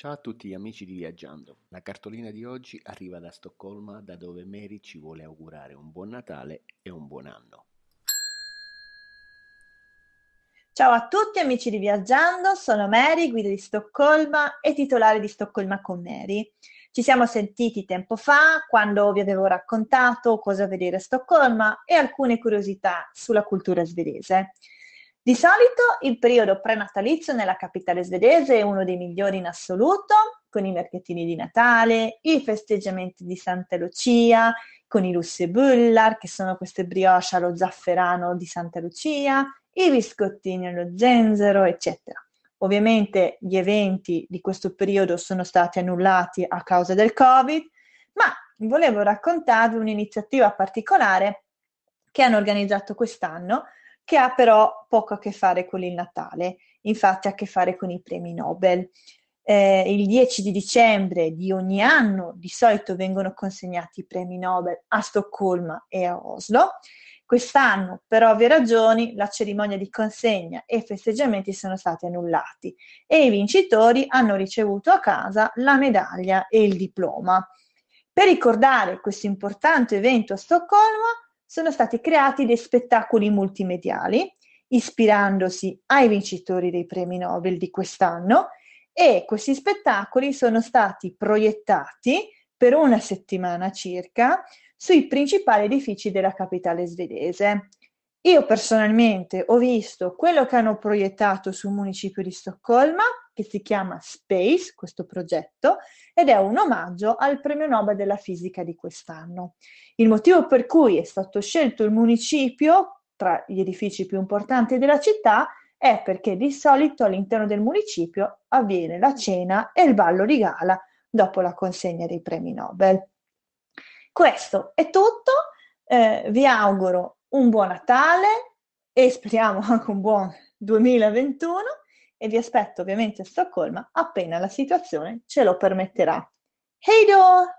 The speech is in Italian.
Ciao a tutti amici di Viaggiando, la cartolina di oggi arriva da Stoccolma da dove Mary ci vuole augurare un buon Natale e un buon anno. Ciao a tutti amici di Viaggiando, sono Mary, guida di Stoccolma e titolare di Stoccolma con Mary. Ci siamo sentiti tempo fa quando vi avevo raccontato cosa vedere a Stoccolma e alcune curiosità sulla cultura svedese. Di solito il periodo prenatalizio nella capitale svedese è uno dei migliori in assoluto, con i mercatini di Natale, i festeggiamenti di Santa Lucia, con i lussebullar, che sono queste brioche allo zafferano di Santa Lucia, i biscottini allo zenzero, eccetera. Ovviamente gli eventi di questo periodo sono stati annullati a causa del Covid, ma volevo raccontarvi un'iniziativa particolare che hanno organizzato quest'anno che ha però poco a che fare con il Natale, infatti ha a che fare con i premi Nobel. Eh, il 10 di dicembre di ogni anno di solito vengono consegnati i premi Nobel a Stoccolma e a Oslo. Quest'anno, per ovvie ragioni, la cerimonia di consegna e i festeggiamenti sono stati annullati e i vincitori hanno ricevuto a casa la medaglia e il diploma. Per ricordare questo importante evento a Stoccolma, sono stati creati dei spettacoli multimediali, ispirandosi ai vincitori dei premi Nobel di quest'anno e questi spettacoli sono stati proiettati per una settimana circa sui principali edifici della capitale svedese. Io personalmente ho visto quello che hanno proiettato sul municipio di Stoccolma che si chiama Space, questo progetto, ed è un omaggio al premio Nobel della fisica di quest'anno. Il motivo per cui è stato scelto il municipio tra gli edifici più importanti della città è perché di solito all'interno del municipio avviene la cena e il ballo di gala dopo la consegna dei premi Nobel. Questo è tutto, eh, vi auguro un buon Natale e speriamo anche un buon 2021 e vi aspetto ovviamente a Stoccolma appena la situazione ce lo permetterà. Hey do!